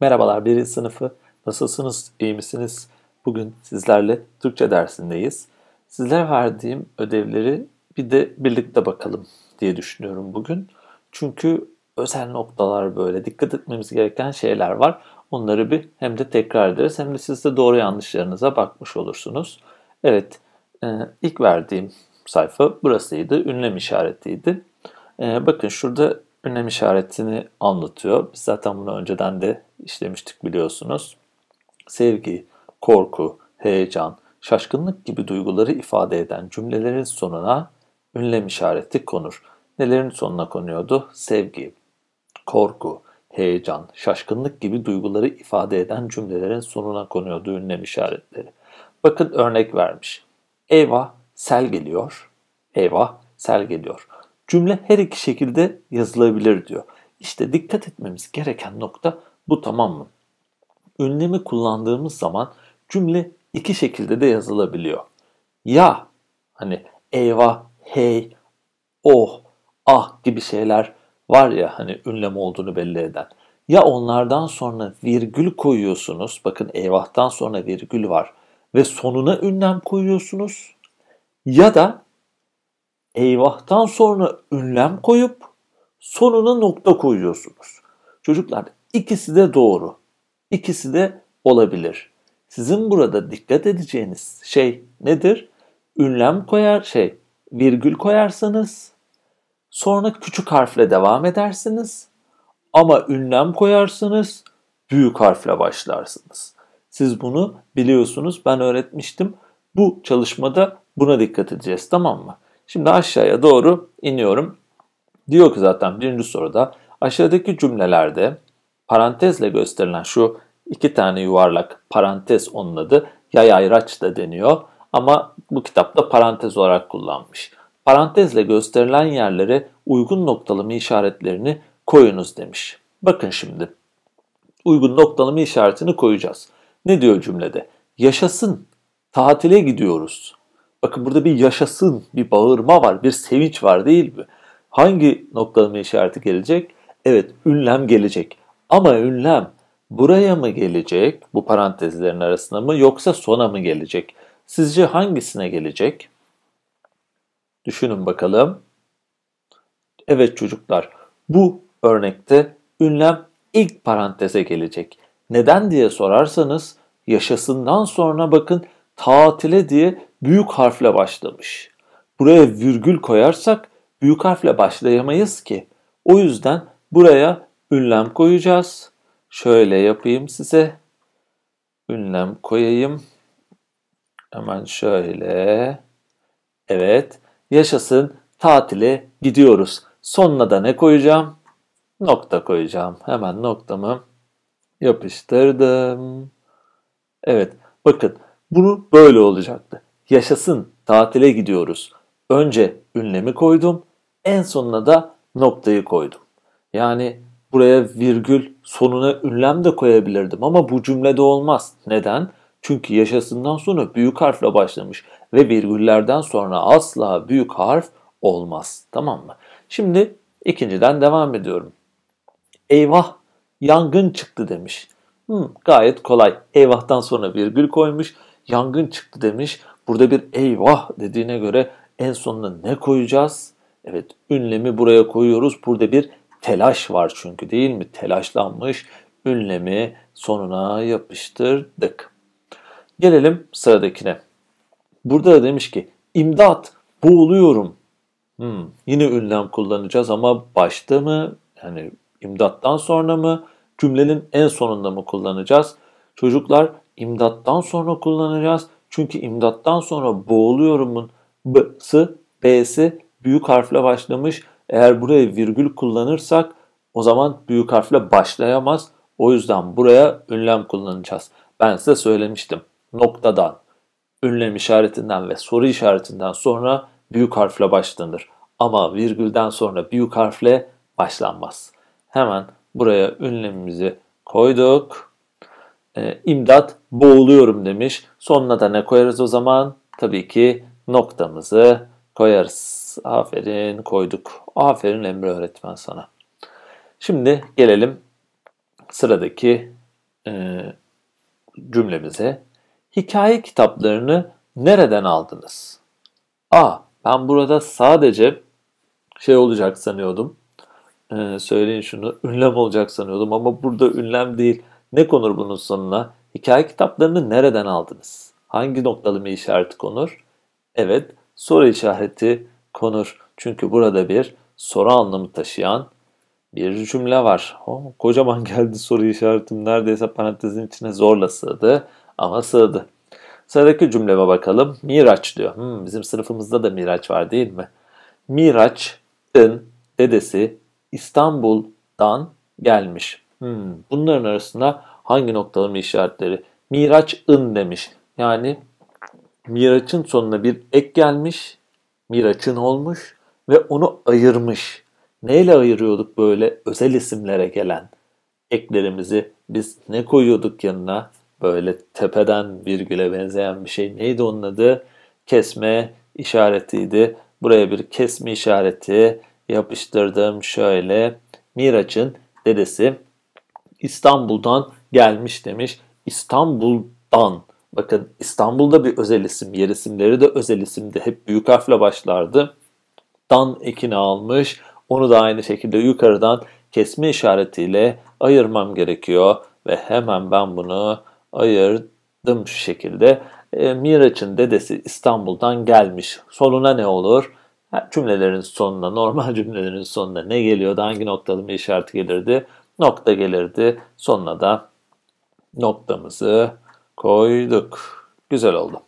Merhabalar, biri sınıfı. Nasılsınız, iyi misiniz? Bugün sizlerle Türkçe dersindeyiz. Sizlere verdiğim ödevleri bir de birlikte bakalım diye düşünüyorum bugün. Çünkü özel noktalar böyle, dikkat etmemiz gereken şeyler var. Onları bir hem de tekrar ederiz hem de siz de doğru yanlışlarınıza bakmış olursunuz. Evet, e, ilk verdiğim sayfa burasıydı, ünlem işaretiydi. E, bakın şurada önem işaretini anlatıyor. Biz zaten bunu önceden de işlemiştik biliyorsunuz. Sevgi, korku, heyecan, şaşkınlık gibi duyguları ifade eden cümlelerin sonuna ünlem işareti konur. Nelerin sonuna konuyordu? Sevgi, korku, heyecan, şaşkınlık gibi duyguları ifade eden cümlelerin sonuna konuyordu ünlem işaretleri. Bakın örnek vermiş. Eyvah sel geliyor. Eyvah sel geliyor. Cümle her iki şekilde yazılabilir diyor. İşte dikkat etmemiz gereken nokta bu tamam mı? Ünlemi kullandığımız zaman cümle iki şekilde de yazılabiliyor. Ya hani eyvah, hey, oh, ah gibi şeyler var ya hani ünlem olduğunu belli eden. Ya onlardan sonra virgül koyuyorsunuz. Bakın eyvahtan sonra virgül var ve sonuna ünlem koyuyorsunuz. Ya da eyvahtan sonra ünlem koyup sonuna nokta koyuyorsunuz. Çocuklar ikisi de doğru. İkisi de olabilir. Sizin burada dikkat edeceğiniz şey nedir? Ünlem koyar şey virgül koyarsanız sonra küçük harfle devam edersiniz ama ünlem koyarsınız büyük harfle başlarsınız. Siz bunu biliyorsunuz ben öğretmiştim. Bu çalışmada buna dikkat edeceğiz tamam mı? Şimdi aşağıya doğru iniyorum. Diyor ki zaten birinci soruda aşağıdaki cümlelerde parantezle gösterilen şu iki tane yuvarlak parantez onun adı yay ayraç da deniyor. Ama bu kitapta parantez olarak kullanmış. Parantezle gösterilen yerlere uygun noktalama işaretlerini koyunuz demiş. Bakın şimdi uygun noktalama işaretini koyacağız. Ne diyor cümlede? Yaşasın, tatile gidiyoruz. Bakın burada bir yaşasın, bir bağırma var, bir sevinç var değil mi? Hangi noktalama işareti şey gelecek? Evet, ünlem gelecek. Ama ünlem buraya mı gelecek? Bu parantezlerin arasına mı yoksa sona mı gelecek? Sizce hangisine gelecek? Düşünün bakalım. Evet çocuklar, bu örnekte ünlem ilk paranteze gelecek. Neden diye sorarsanız yaşasından sonra bakın tatile diye büyük harfle başlamış. Buraya virgül koyarsak büyük harfle başlayamayız ki. O yüzden buraya ünlem koyacağız. Şöyle yapayım size. Ünlem koyayım. Hemen şöyle. Evet. Yaşasın tatile gidiyoruz. Sonuna da ne koyacağım? Nokta koyacağım. Hemen noktamı yapıştırdım. Evet. Bakın bunu böyle olacaktı yaşasın tatile gidiyoruz. Önce ünlemi koydum, en sonuna da noktayı koydum. Yani buraya virgül sonuna ünlem de koyabilirdim ama bu cümlede olmaz. Neden? Çünkü yaşasından sonra büyük harfle başlamış ve virgüllerden sonra asla büyük harf olmaz. Tamam mı? Şimdi ikinciden devam ediyorum. Eyvah yangın çıktı demiş. Hmm, gayet kolay. Eyvah'tan sonra virgül koymuş. Yangın çıktı demiş. Burada bir eyvah dediğine göre en sonuna ne koyacağız? Evet ünlemi buraya koyuyoruz. Burada bir telaş var çünkü değil mi? Telaşlanmış ünlemi sonuna yapıştırdık. Gelelim sıradakine. Burada da demiş ki imdat boğuluyorum. Hmm, yine ünlem kullanacağız ama başta mı yani imdattan sonra mı cümlenin en sonunda mı kullanacağız? Çocuklar imdattan sonra kullanacağız. Çünkü imdattan sonra boğuluyorumun b'sı, b'si büyük harfle başlamış. Eğer buraya virgül kullanırsak o zaman büyük harfle başlayamaz. O yüzden buraya ünlem kullanacağız. Ben size söylemiştim. Noktadan, ünlem işaretinden ve soru işaretinden sonra büyük harfle başlanır. Ama virgülden sonra büyük harfle başlanmaz. Hemen buraya ünlemimizi koyduk. Ee, imdat boğuluyorum demiş. Sonuna da ne koyarız o zaman? Tabii ki noktamızı koyarız. Aferin koyduk. Aferin Emre öğretmen sana. Şimdi gelelim sıradaki e, cümlemize. Hikaye kitaplarını nereden aldınız? A. Ben burada sadece şey olacak sanıyordum. Ee, söyleyin şunu. Ünlem olacak sanıyordum ama burada ünlem değil. Ne konur bunun sonuna? Hikaye kitaplarını nereden aldınız? Hangi noktalı noktalama işareti konur? Evet, soru işareti konur. Çünkü burada bir soru anlamı taşıyan bir cümle var. Oh, kocaman geldi soru işaretim neredeyse parantezin içine zorla sığdı ama sığdı. Sıradaki cümleme bakalım. Miraç diyor. Hmm, bizim sınıfımızda da Miraç var değil mi? Miraç'ın dedesi İstanbul'dan gelmiş. Hmm, bunların arasında Hangi noktalama işaretleri? Miraç ın demiş. Yani Miraç'ın sonuna bir ek gelmiş. Miraç'ın olmuş ve onu ayırmış. Neyle ayırıyorduk böyle özel isimlere gelen eklerimizi? Biz ne koyuyorduk yanına? Böyle tepeden virgüle benzeyen bir şey. Neydi onun adı? Kesme işaretiydi. Buraya bir kesme işareti yapıştırdım. Şöyle Miraç'ın dedesi İstanbul'dan gelmiş demiş İstanbul'dan. Bakın İstanbul'da bir özel isim, yer isimleri de özel isimdi. Hep büyük harfle başlardı. Dan ekini almış. Onu da aynı şekilde yukarıdan kesme işaretiyle ayırmam gerekiyor. Ve hemen ben bunu ayırdım şu şekilde. E, Miraç'ın dedesi İstanbul'dan gelmiş. Soluna ne olur? Cümlelerin sonuna, normal cümlelerin sonuna ne geliyordu? Hangi noktalı bir işaret gelirdi? Nokta gelirdi. Sonuna da noktamızı koyduk. Güzel oldu.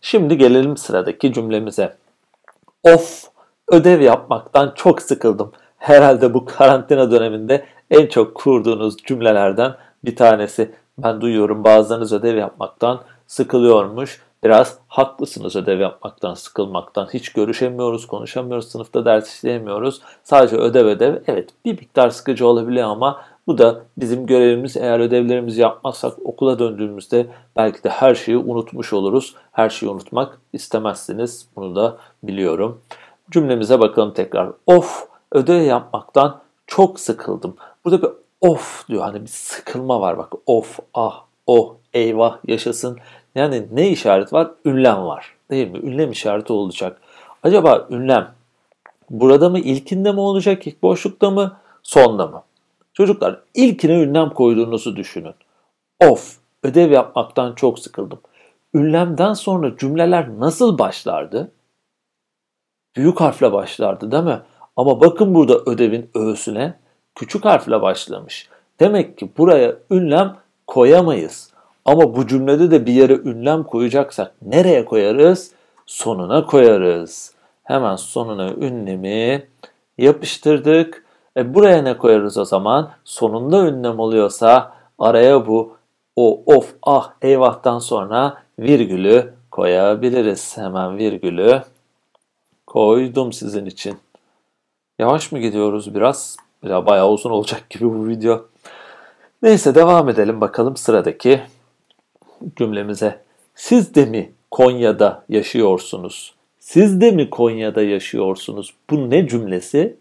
şimdi gelelim sıradaki cümlemize. Of ödev yapmaktan çok sıkıldım. Herhalde bu karantina döneminde en çok kurduğunuz cümlelerden bir tanesi. Ben duyuyorum bazılarınız ödev yapmaktan sıkılıyormuş. Biraz haklısınız ödev yapmaktan, sıkılmaktan. Hiç görüşemiyoruz, konuşamıyoruz, sınıfta ders işleyemiyoruz. Sadece ödev ödev. Evet bir miktar sıkıcı olabiliyor ama bu da bizim görevimiz eğer ödevlerimizi yapmazsak okula döndüğümüzde belki de her şeyi unutmuş oluruz. Her şeyi unutmak istemezsiniz. Bunu da biliyorum. Cümlemize bakalım tekrar. Of ödev yapmaktan çok sıkıldım. Burada bir of diyor. Hani bir sıkılma var bak. Of, ah, oh, eyvah, yaşasın. Yani ne işaret var? Ünlem var. Değil mi? Ünlem işareti olacak. Acaba ünlem burada mı ilkinde mi olacak? İlk boşlukta mı? Sonda mı? Çocuklar ilkine ünlem koyduğunuzu düşünün. Of, ödev yapmaktan çok sıkıldım. Ünlemden sonra cümleler nasıl başlardı? Büyük harfle başlardı değil mi? Ama bakın burada ödevin öğüsüne küçük harfle başlamış. Demek ki buraya ünlem koyamayız. Ama bu cümlede de bir yere ünlem koyacaksak nereye koyarız? Sonuna koyarız. Hemen sonuna ünlemi yapıştırdık. E buraya ne koyarız o zaman? Sonunda ünlem oluyorsa araya bu o of ah eyvahtan sonra virgülü koyabiliriz. Hemen virgülü koydum sizin için. Yavaş mı gidiyoruz biraz? Biraz bayağı uzun olacak gibi bu video. Neyse devam edelim bakalım sıradaki cümlemize. Siz de mi Konya'da yaşıyorsunuz? Siz de mi Konya'da yaşıyorsunuz? Bu ne cümlesi?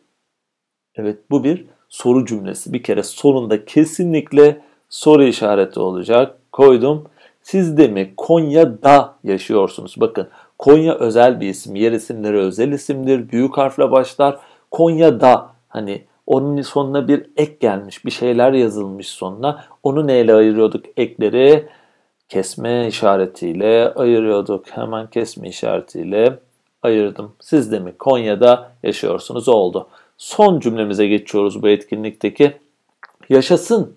Evet bu bir soru cümlesi. Bir kere sonunda kesinlikle soru işareti olacak. Koydum. Siz de mi Konya'da yaşıyorsunuz? Bakın Konya özel bir isim. Yer isimleri özel isimdir. Büyük harfle başlar. Konya'da hani onun sonuna bir ek gelmiş. Bir şeyler yazılmış sonuna. Onu neyle ayırıyorduk ekleri? Kesme işaretiyle ayırıyorduk. Hemen kesme işaretiyle ayırdım. Siz de mi Konya'da yaşıyorsunuz? Oldu son cümlemize geçiyoruz bu etkinlikteki. Yaşasın,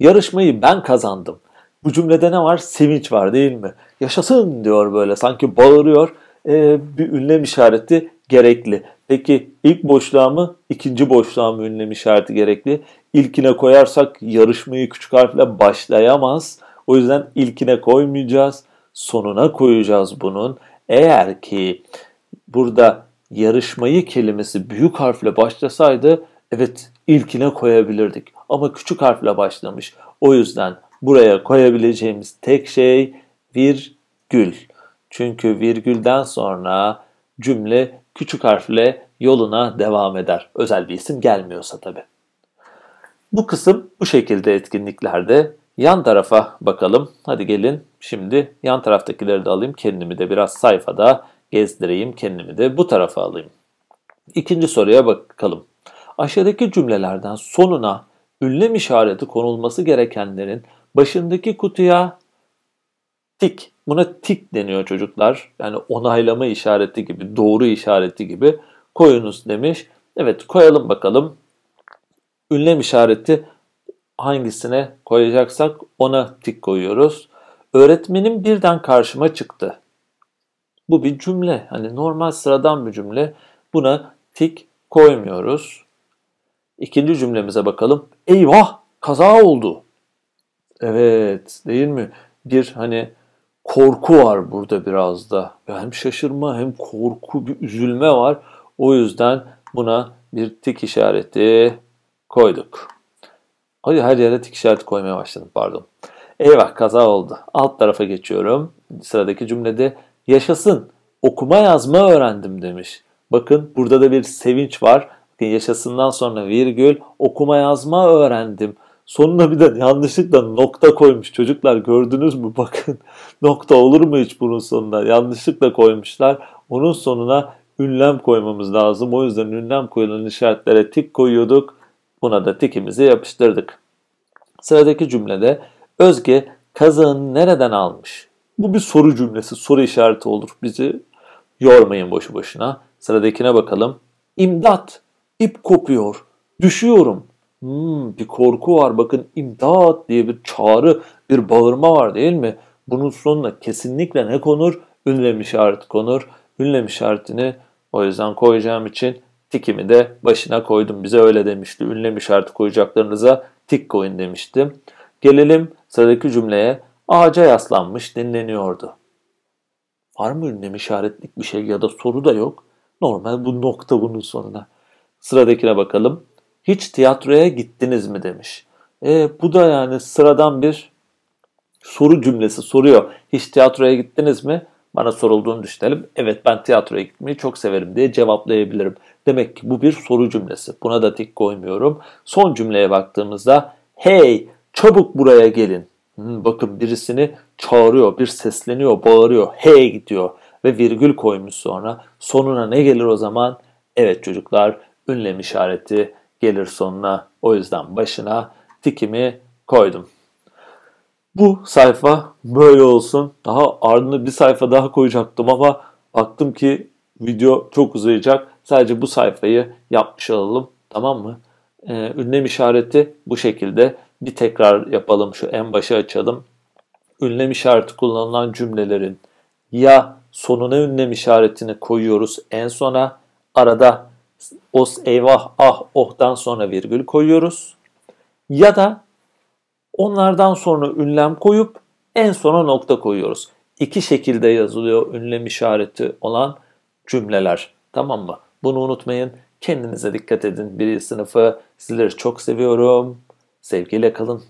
yarışmayı ben kazandım. Bu cümlede ne var? Sevinç var değil mi? Yaşasın diyor böyle sanki bağırıyor. Ee, bir ünlem işareti gerekli. Peki ilk boşluğa mı, ikinci boşluğa mı ünlem işareti gerekli? İlkine koyarsak yarışmayı küçük harfle başlayamaz. O yüzden ilkine koymayacağız. Sonuna koyacağız bunun. Eğer ki burada yarışmayı kelimesi büyük harfle başlasaydı evet ilkine koyabilirdik. Ama küçük harfle başlamış. O yüzden buraya koyabileceğimiz tek şey virgül. Çünkü virgülden sonra cümle küçük harfle yoluna devam eder. Özel bir isim gelmiyorsa tabi. Bu kısım bu şekilde etkinliklerde. Yan tarafa bakalım. Hadi gelin şimdi yan taraftakileri de alayım. Kendimi de biraz sayfada gezdireyim kendimi de bu tarafa alayım. İkinci soruya bakalım. Aşağıdaki cümlelerden sonuna ünlem işareti konulması gerekenlerin başındaki kutuya tik, buna tik deniyor çocuklar. Yani onaylama işareti gibi, doğru işareti gibi koyunuz demiş. Evet koyalım bakalım. Ünlem işareti hangisine koyacaksak ona tik koyuyoruz. Öğretmenim birden karşıma çıktı. Bu bir cümle. Hani normal sıradan bir cümle. Buna tik koymuyoruz. İkinci cümlemize bakalım. Eyvah kaza oldu. Evet değil mi? Bir hani korku var burada biraz da. Hem şaşırma hem korku bir üzülme var. O yüzden buna bir tik işareti koyduk. Hadi her yere tik işareti koymaya başladım pardon. Eyvah kaza oldu. Alt tarafa geçiyorum. Sıradaki cümlede yaşasın okuma yazma öğrendim demiş. Bakın burada da bir sevinç var. yaşasından sonra virgül okuma yazma öğrendim. Sonuna bir de yanlışlıkla nokta koymuş çocuklar gördünüz mü bakın nokta olur mu hiç bunun sonuna yanlışlıkla koymuşlar onun sonuna ünlem koymamız lazım o yüzden ünlem koyulan işaretlere tik koyuyorduk buna da tikimizi yapıştırdık. Sıradaki cümlede Özge kazığını nereden almış? Bu bir soru cümlesi, soru işareti olur. Bizi yormayın boşu boşuna. Sıradakine bakalım. İmdat, ip kopuyor, düşüyorum. Hmm, bir korku var bakın imdat diye bir çağrı, bir bağırma var değil mi? Bunun sonuna kesinlikle ne konur? Ünlem işareti konur. Ünlem işaretini o yüzden koyacağım için tikimi de başına koydum. Bize öyle demişti. Ünlem işareti koyacaklarınıza tik koyun demiştim. Gelelim sıradaki cümleye. Ağaca yaslanmış dinleniyordu. Var mı ünlem işaretlik bir şey ya da soru da yok. Normal bu nokta bunun sonuna. Sıradakine bakalım. Hiç tiyatroya gittiniz mi demiş. E, bu da yani sıradan bir soru cümlesi soruyor. Hiç tiyatroya gittiniz mi? Bana sorulduğunu düşünelim. Evet ben tiyatroya gitmeyi çok severim diye cevaplayabilirim. Demek ki bu bir soru cümlesi. Buna da tik koymuyorum. Son cümleye baktığımızda hey çabuk buraya gelin Bakın birisini çağırıyor, bir sesleniyor, bağırıyor. Hey gidiyor ve virgül koymuş sonra. Sonuna ne gelir o zaman? Evet çocuklar ünlem işareti gelir sonuna. O yüzden başına tikimi koydum. Bu sayfa böyle olsun. Daha ardına bir sayfa daha koyacaktım ama baktım ki video çok uzayacak. Sadece bu sayfayı yapmış alalım, Tamam mı? Ee, ünlem işareti bu şekilde bir tekrar yapalım şu en başa açalım. Ünlem işareti kullanılan cümlelerin ya sonuna ünlem işaretini koyuyoruz en sona arada os eyvah ah oh'dan sonra virgül koyuyoruz. Ya da onlardan sonra ünlem koyup en sona nokta koyuyoruz. İki şekilde yazılıyor ünlem işareti olan cümleler. Tamam mı? Bunu unutmayın. Kendinize dikkat edin. Bir sınıfı sizleri çok seviyorum. Sevgiyle kalın.